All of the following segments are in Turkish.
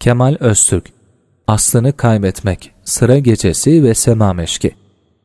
Kemal Öztürk Aslını Kaybetmek, Sıra Gecesi ve Sema Meşki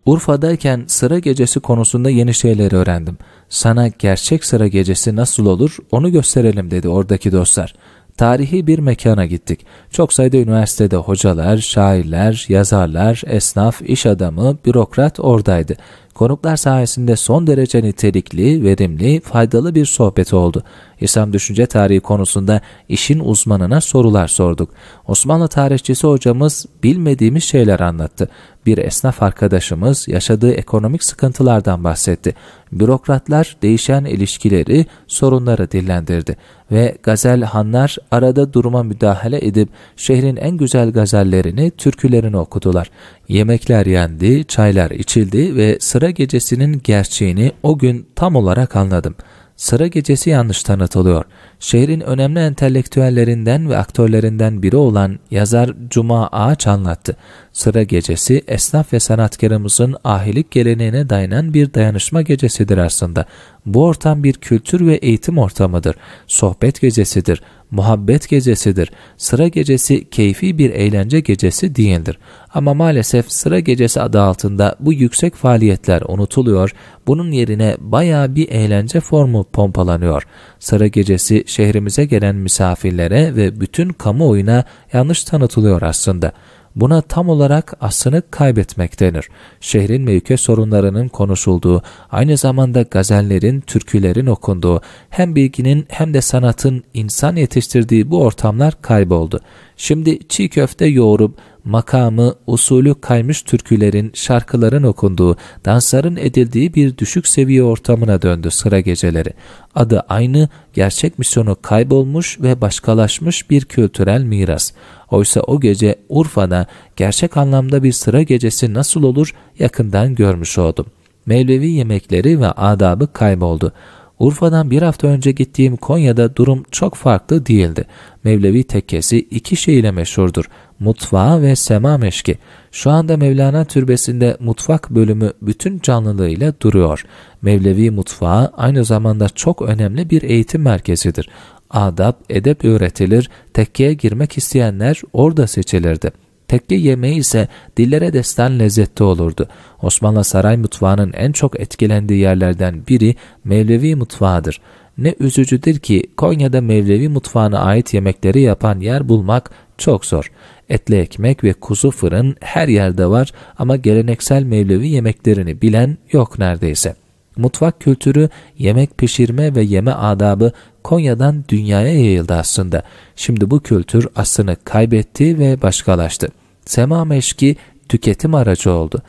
Urfa'dayken sıra gecesi konusunda yeni şeyler öğrendim. Sana gerçek sıra gecesi nasıl olur onu gösterelim dedi oradaki dostlar. Tarihi bir mekana gittik. Çok sayıda üniversitede hocalar, şairler, yazarlar, esnaf, iş adamı, bürokrat oradaydı. Konuklar sayesinde son derece nitelikli, verimli, faydalı bir sohbet oldu. İslam düşünce tarihi konusunda işin uzmanına sorular sorduk. Osmanlı tarihçisi hocamız bilmediğimiz şeyler anlattı. Bir esnaf arkadaşımız yaşadığı ekonomik sıkıntılardan bahsetti. Bürokratlar değişen ilişkileri, sorunları dillendirdi. Ve gazel hanlar arada duruma müdahale edip şehrin en güzel gazellerini, türkülerini okudular. Yemekler yendi, çaylar içildi ve sıra sıra gecesinin gerçeğini o gün tam olarak anladım. Sıra gecesi yanlış tanıtılıyor. Şehrin önemli entelektüellerinden ve aktörlerinden biri olan yazar Cuma Ağaç anlattı. Sıra gecesi esnaf ve sanatkarımızın ahilik geleneğine dayanan bir dayanışma gecesidir aslında. Bu ortam bir kültür ve eğitim ortamıdır. Sohbet gecesidir, muhabbet gecesidir. Sıra gecesi keyfi bir eğlence gecesi değildir. Ama maalesef sıra gecesi adı altında bu yüksek faaliyetler unutuluyor. Bunun yerine baya bir eğlence formu pompalanıyor. Sıra gecesi şehrimize gelen misafirlere ve bütün kamuoyuna yanlış tanıtılıyor aslında. Buna tam olarak aslını kaybetmek denir. Şehrin ve ülke sorunlarının konuşulduğu, aynı zamanda gazellerin, türkülerin okunduğu, hem bilginin hem de sanatın insan yetiştirdiği bu ortamlar kayboldu. Şimdi çiğ köfte yoğurup makamı, usulü kaymış türkülerin, şarkıların okunduğu, dansların edildiği bir düşük seviye ortamına döndü sıra geceleri. Adı aynı, gerçek misyonu kaybolmuş ve başkalaşmış bir kültürel miras. Oysa o gece Urfa'da gerçek anlamda bir sıra gecesi nasıl olur yakından görmüş oldum. Mevlevi yemekleri ve adabı kayboldu. Urfa'dan bir hafta önce gittiğim Konya'da durum çok farklı değildi. Mevlevi tekkesi iki şey ile meşhurdur. Mutfağı ve sema meşki. Şu anda Mevlana Türbesi'nde mutfak bölümü bütün canlılığıyla duruyor. Mevlevi mutfağı aynı zamanda çok önemli bir eğitim merkezidir. Adap, edep öğretilir, tekkeye girmek isteyenler orada seçilirdi.'' tekke yemeği ise dillere destan lezzette olurdu. Osmanlı saray mutfağının en çok etkilendiği yerlerden biri Mevlevi mutfağıdır. Ne üzücüdür ki Konya'da Mevlevi mutfağına ait yemekleri yapan yer bulmak çok zor. Etli ekmek ve kuzu fırın her yerde var ama geleneksel Mevlevi yemeklerini bilen yok neredeyse.'' Mutfak kültürü, yemek pişirme ve yeme adabı Konya'dan dünyaya yayıldı aslında. Şimdi bu kültür aslını kaybetti ve başkalaştı. Sema meşki tüketim aracı oldu.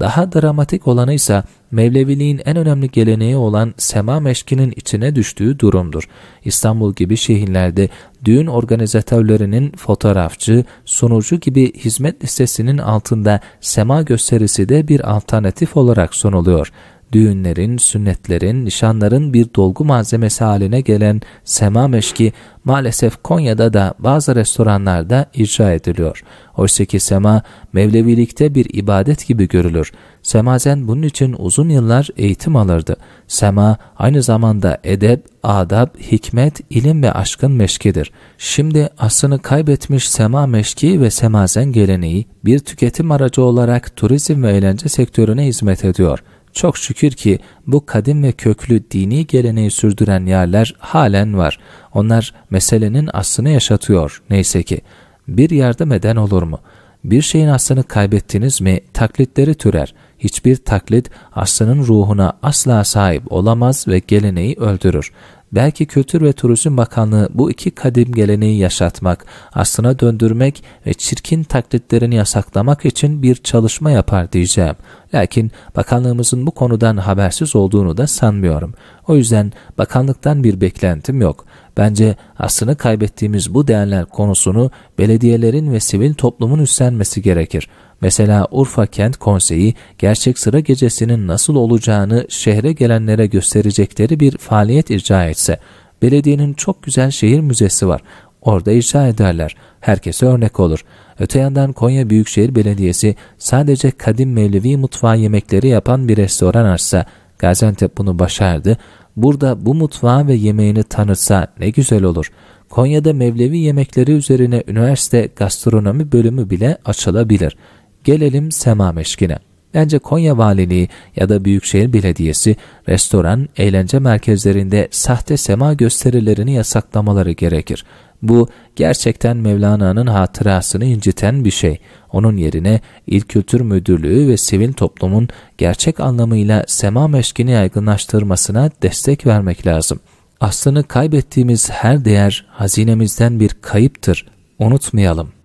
Daha dramatik olanı ise Mevleviliğin en önemli geleneği olan sema meşkinin içine düştüğü durumdur. İstanbul gibi şehirlerde düğün organizatörlerinin fotoğrafçı, sunucu gibi hizmet listesinin altında sema gösterisi de bir alternatif olarak sunuluyor düğünlerin, sünnetlerin, nişanların bir dolgu malzemesi haline gelen sema meşki maalesef Konya'da da bazı restoranlarda icra ediliyor. Oysa ki sema Mevlevilikte bir ibadet gibi görülür. Semazen bunun için uzun yıllar eğitim alırdı. Sema aynı zamanda edep, adab, hikmet, ilim ve aşkın meşkidir. Şimdi aslını kaybetmiş sema meşki ve semazen geleneği bir tüketim aracı olarak turizm ve eğlence sektörüne hizmet ediyor. Çok şükür ki bu kadim ve köklü dini geleneği sürdüren yerler halen var. Onlar meselenin aslını yaşatıyor neyse ki. Bir yardım eden olur mu? Bir şeyin aslını kaybettiniz mi taklitleri türer. Hiçbir taklit aslının ruhuna asla sahip olamaz ve geleneği öldürür. Belki Kültür ve Turizm Bakanlığı bu iki kadim geleneği yaşatmak, aslına döndürmek ve çirkin taklitlerini yasaklamak için bir çalışma yapar diyeceğim. Lakin bakanlığımızın bu konudan habersiz olduğunu da sanmıyorum. O yüzden bakanlıktan bir beklentim yok. Bence aslını kaybettiğimiz bu değerler konusunu belediyelerin ve sivil toplumun üstlenmesi gerekir. Mesela Urfa Kent Konseyi gerçek sıra gecesinin nasıl olacağını şehre gelenlere gösterecekleri bir faaliyet icra etse, belediyenin çok güzel şehir müzesi var. Orada icra ederler. Herkese örnek olur. Öte yandan Konya Büyükşehir Belediyesi sadece kadim Mevlevi mutfağı yemekleri yapan bir restoran açsa, Gaziantep bunu başardı. Burada bu mutfağı ve yemeğini tanıtsa ne güzel olur. Konya'da Mevlevi yemekleri üzerine üniversite gastronomi bölümü bile açılabilir.'' Gelelim Sema Meşki'ne. Bence Konya Valiliği ya da Büyükşehir Belediyesi restoran, eğlence merkezlerinde sahte sema gösterilerini yasaklamaları gerekir. Bu gerçekten Mevlana'nın hatırasını inciten bir şey. Onun yerine İl Kültür Müdürlüğü ve sivil toplumun gerçek anlamıyla sema meşkini yaygınlaştırmasına destek vermek lazım. Aslını kaybettiğimiz her değer hazinemizden bir kayıptır. Unutmayalım.